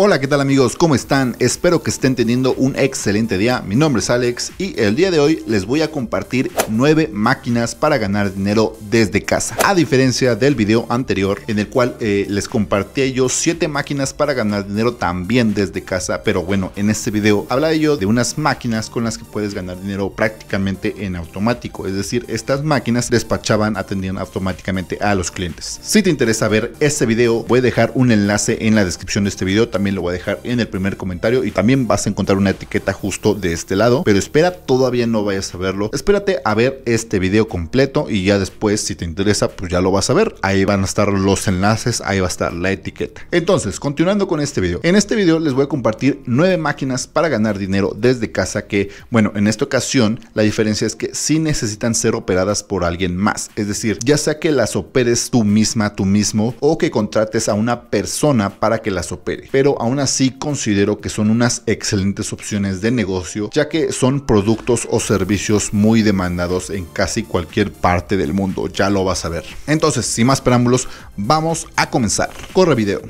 Hola, ¿qué tal amigos? ¿Cómo están? Espero que estén teniendo un excelente día. Mi nombre es Alex y el día de hoy les voy a compartir 9 máquinas para ganar dinero desde casa. A diferencia del video anterior en el cual eh, les compartí yo 7 máquinas para ganar dinero también desde casa. Pero bueno, en este video hablaré yo de unas máquinas con las que puedes ganar dinero prácticamente en automático. Es decir, estas máquinas despachaban, atendían automáticamente a los clientes. Si te interesa ver este video, voy a dejar un enlace en la descripción de este video. También lo voy a dejar en el primer comentario y también vas a encontrar una etiqueta justo de este lado. Pero espera, todavía no vayas a verlo. Espérate a ver este video completo y ya después si te interesa pues ya lo vas a ver. Ahí van a estar los enlaces, ahí va a estar la etiqueta. Entonces, continuando con este video. En este video les voy a compartir nueve máquinas para ganar dinero desde casa que, bueno, en esta ocasión la diferencia es que si necesitan ser operadas por alguien más. Es decir, ya sea que las operes tú misma, tú mismo o que contrates a una persona para que las opere. Pero aún así considero que son unas excelentes opciones de negocio, ya que son productos o servicios muy demandados en casi cualquier parte del mundo, ya lo vas a ver. Entonces, sin más preámbulos, vamos a comenzar. Corre video.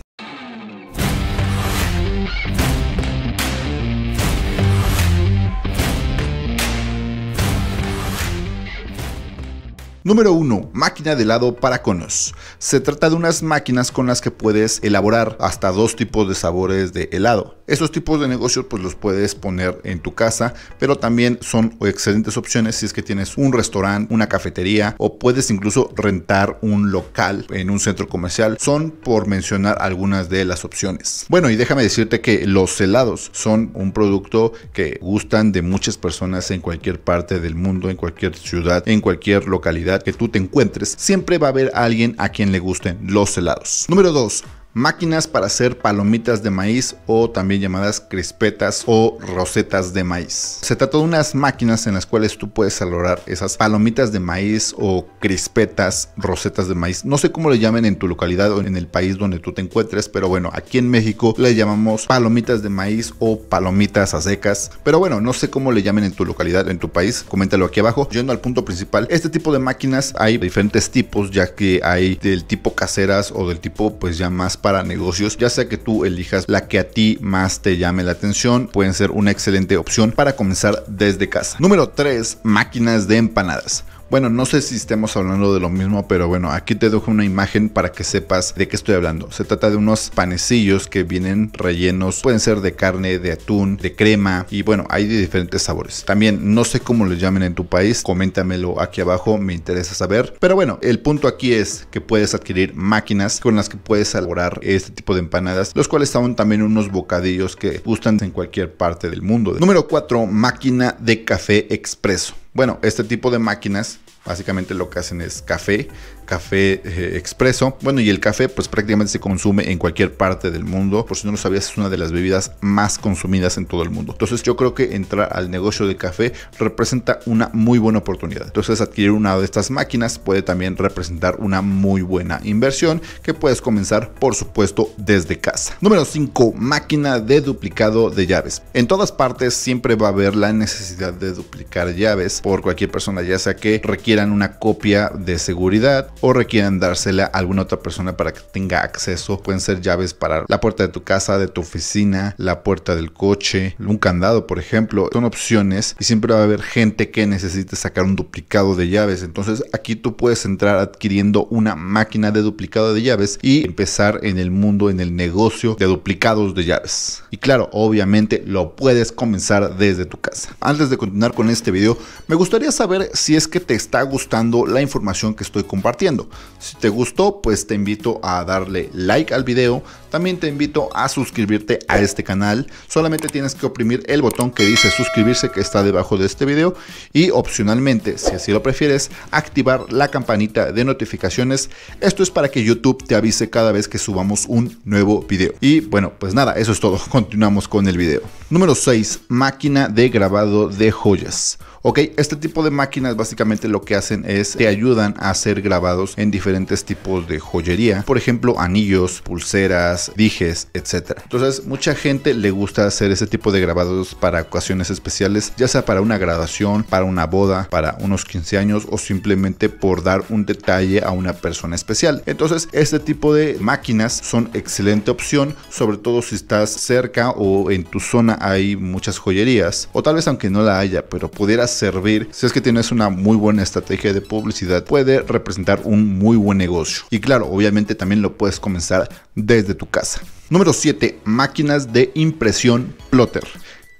Número 1. Máquina de helado para conos. Se trata de unas máquinas con las que puedes elaborar hasta dos tipos de sabores de helado. Estos tipos de negocios pues los puedes poner en tu casa, pero también son excelentes opciones si es que tienes un restaurante, una cafetería o puedes incluso rentar un local en un centro comercial. Son por mencionar algunas de las opciones. Bueno, y déjame decirte que los helados son un producto que gustan de muchas personas en cualquier parte del mundo, en cualquier ciudad, en cualquier localidad que tú te encuentres, siempre va a haber alguien a quien le gusten los helados. Número 2 máquinas para hacer palomitas de maíz o también llamadas crispetas o rosetas de maíz. Se trata de unas máquinas en las cuales tú puedes elaborar esas palomitas de maíz o crispetas, rosetas de maíz. No sé cómo le llamen en tu localidad o en el país donde tú te encuentres, pero bueno, aquí en México le llamamos palomitas de maíz o palomitas a secas. Pero bueno, no sé cómo le llamen en tu localidad, o en tu país, coméntalo aquí abajo. Yendo al punto principal, este tipo de máquinas hay diferentes tipos, ya que hay del tipo caseras o del tipo pues ya más para negocios, ya sea que tú elijas la que a ti más te llame la atención, pueden ser una excelente opción para comenzar desde casa. Número 3. Máquinas de empanadas. Bueno, no sé si estemos hablando de lo mismo, pero bueno, aquí te dejo una imagen para que sepas de qué estoy hablando. Se trata de unos panecillos que vienen rellenos, pueden ser de carne, de atún, de crema y bueno, hay de diferentes sabores. También no sé cómo les llamen en tu país, coméntamelo aquí abajo, me interesa saber. Pero bueno, el punto aquí es que puedes adquirir máquinas con las que puedes elaborar este tipo de empanadas, los cuales son también unos bocadillos que gustan en cualquier parte del mundo. Número 4, máquina de café expreso. Bueno, este tipo de máquinas Básicamente lo que hacen es café, café eh, expreso. Bueno, y el café pues prácticamente se consume en cualquier parte del mundo. Por si no lo sabías, es una de las bebidas más consumidas en todo el mundo. Entonces yo creo que entrar al negocio de café representa una muy buena oportunidad. Entonces adquirir una de estas máquinas puede también representar una muy buena inversión que puedes comenzar por supuesto desde casa. Número 5. Máquina de duplicado de llaves. En todas partes siempre va a haber la necesidad de duplicar llaves por cualquier persona, ya sea que requiera una copia de seguridad o requieran dársela a alguna otra persona para que tenga acceso. Pueden ser llaves para la puerta de tu casa, de tu oficina, la puerta del coche, un candado, por ejemplo. Son opciones y siempre va a haber gente que necesite sacar un duplicado de llaves. Entonces aquí tú puedes entrar adquiriendo una máquina de duplicado de llaves y empezar en el mundo, en el negocio de duplicados de llaves. Y claro, obviamente lo puedes comenzar desde tu casa. Antes de continuar con este video, me gustaría saber si es que te está gustando la información que estoy compartiendo. Si te gustó, pues te invito a darle like al video. También te invito a suscribirte a este canal. Solamente tienes que oprimir el botón que dice suscribirse que está debajo de este video. Y opcionalmente, si así lo prefieres, activar la campanita de notificaciones. Esto es para que YouTube te avise cada vez que subamos un nuevo video. Y bueno, pues nada, eso es todo. Continuamos con el video. Número 6. Máquina de grabado de joyas. Ok, este tipo de máquinas básicamente lo que hacen es te ayudan a hacer grabados en diferentes tipos de joyería, por ejemplo, anillos, pulseras, dijes, etcétera Entonces, mucha gente le gusta hacer ese tipo de grabados para ocasiones especiales, ya sea para una graduación, para una boda, para unos 15 años o simplemente por dar un detalle a una persona especial. Entonces, este tipo de máquinas son excelente opción, sobre todo si estás cerca o en tu zona hay muchas joyerías, o tal vez aunque no la haya, pero pudieras servir, si es que tienes una muy buena estrategia de publicidad, puede representar un muy buen negocio. Y claro, obviamente también lo puedes comenzar desde tu casa. Número 7. Máquinas de impresión plotter.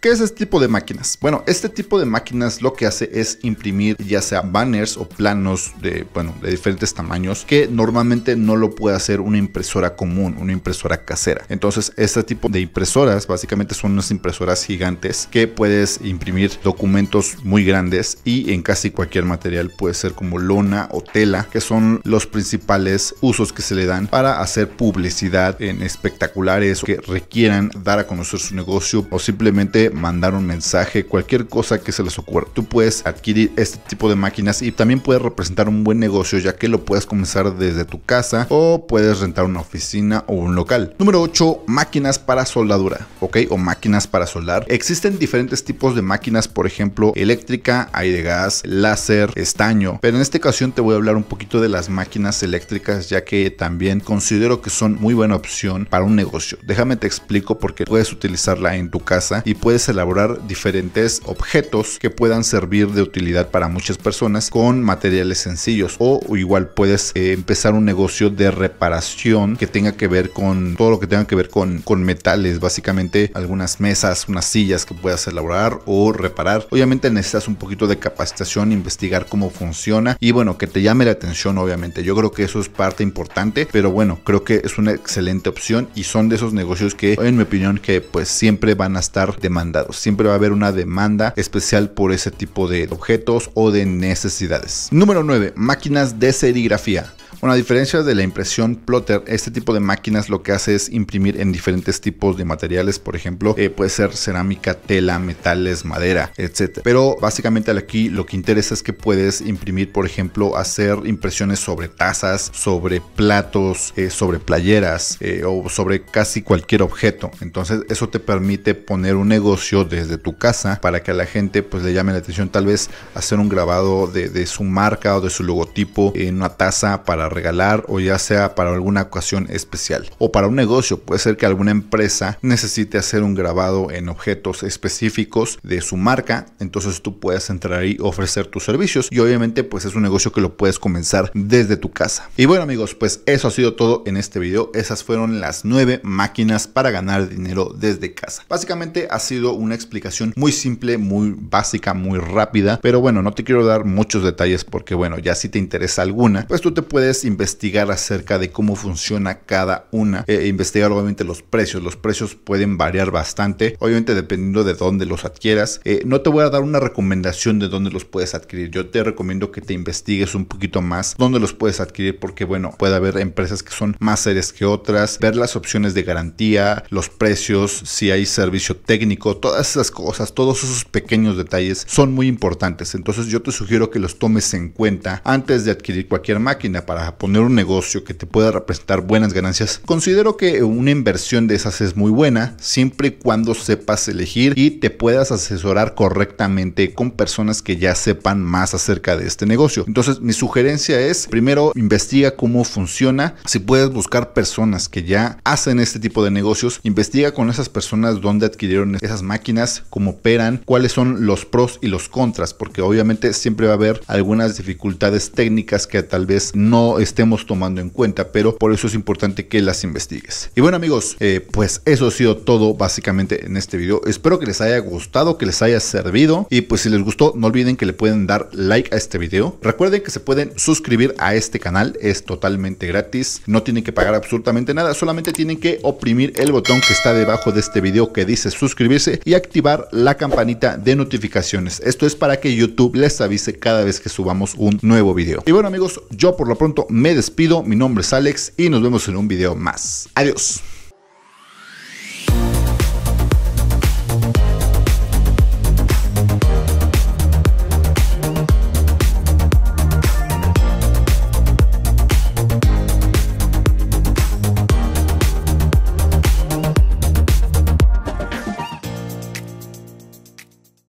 ¿Qué es este tipo de máquinas? Bueno, este tipo de máquinas lo que hace es imprimir ya sea banners o planos de, bueno, de diferentes tamaños que normalmente no lo puede hacer una impresora común, una impresora casera. Entonces, este tipo de impresoras básicamente son unas impresoras gigantes que puedes imprimir documentos muy grandes y en casi cualquier material puede ser como lona o tela, que son los principales usos que se le dan para hacer publicidad en espectaculares que requieran dar a conocer su negocio o simplemente mandar un mensaje, cualquier cosa que se les ocurra. Tú puedes adquirir este tipo de máquinas y también puedes representar un buen negocio ya que lo puedes comenzar desde tu casa o puedes rentar una oficina o un local. Número 8. Máquinas para soldadura, ¿ok? O máquinas para soldar. Existen diferentes tipos de máquinas, por ejemplo, eléctrica, aire de gas, láser, estaño. Pero en esta ocasión te voy a hablar un poquito de las máquinas eléctricas ya que también considero que son muy buena opción para un negocio. Déjame te explico porque puedes utilizarla en tu casa y puedes elaborar diferentes objetos que puedan servir de utilidad para muchas personas con materiales sencillos o igual puedes eh, empezar un negocio de reparación que tenga que ver con todo lo que tenga que ver con, con metales, básicamente algunas mesas, unas sillas que puedas elaborar o reparar. Obviamente necesitas un poquito de capacitación, investigar cómo funciona y bueno, que te llame la atención obviamente. Yo creo que eso es parte importante, pero bueno, creo que es una excelente opción y son de esos negocios que en mi opinión que pues siempre van a estar manera. Siempre va a haber una demanda especial por ese tipo de objetos o de necesidades. Número 9. Máquinas de serigrafía. Bueno, a diferencia de la impresión plotter, este tipo de máquinas lo que hace es imprimir en diferentes tipos de materiales, por ejemplo, eh, puede ser cerámica, tela, metales, madera, etc. Pero básicamente aquí lo que interesa es que puedes imprimir, por ejemplo, hacer impresiones sobre tazas, sobre platos, eh, sobre playeras eh, o sobre casi cualquier objeto. Entonces eso te permite poner un negocio desde tu casa para que a la gente pues le llame la atención tal vez hacer un grabado de, de su marca o de su logotipo en una taza para regalar o ya sea para alguna ocasión especial. O para un negocio, puede ser que alguna empresa necesite hacer un grabado en objetos específicos de su marca, entonces tú puedes entrar ahí y ofrecer tus servicios y obviamente pues es un negocio que lo puedes comenzar desde tu casa. Y bueno amigos, pues eso ha sido todo en este video, esas fueron las nueve máquinas para ganar dinero desde casa. Básicamente ha sido una explicación muy simple, muy básica, muy rápida, pero bueno, no te quiero dar muchos detalles porque bueno, ya si te interesa alguna, pues tú te puedes investigar acerca de cómo funciona cada una. Eh, investigar obviamente los precios. Los precios pueden variar bastante, obviamente dependiendo de dónde los adquieras. Eh, no te voy a dar una recomendación de dónde los puedes adquirir. Yo te recomiendo que te investigues un poquito más dónde los puedes adquirir porque bueno, puede haber empresas que son más serias que otras. Ver las opciones de garantía, los precios, si hay servicio técnico, todas esas cosas, todos esos pequeños detalles son muy importantes. Entonces yo te sugiero que los tomes en cuenta antes de adquirir cualquier máquina para poner un negocio que te pueda representar buenas ganancias, considero que una inversión de esas es muy buena, siempre y cuando sepas elegir y te puedas asesorar correctamente con personas que ya sepan más acerca de este negocio. Entonces, mi sugerencia es, primero, investiga cómo funciona, si puedes buscar personas que ya hacen este tipo de negocios, investiga con esas personas dónde adquirieron esas máquinas, cómo operan, cuáles son los pros y los contras, porque obviamente siempre va a haber algunas dificultades técnicas que tal vez no estemos tomando en cuenta, pero por eso es importante que las investigues. Y bueno amigos, eh, pues eso ha sido todo básicamente en este video. Espero que les haya gustado, que les haya servido y pues si les gustó no olviden que le pueden dar like a este video. Recuerden que se pueden suscribir a este canal, es totalmente gratis, no tienen que pagar absolutamente nada, solamente tienen que oprimir el botón que está debajo de este video que dice suscribirse y activar la campanita de notificaciones. Esto es para que YouTube les avise cada vez que subamos un nuevo video. Y bueno amigos, yo por lo pronto me despido, mi nombre es Alex y nos vemos en un video más. Adiós.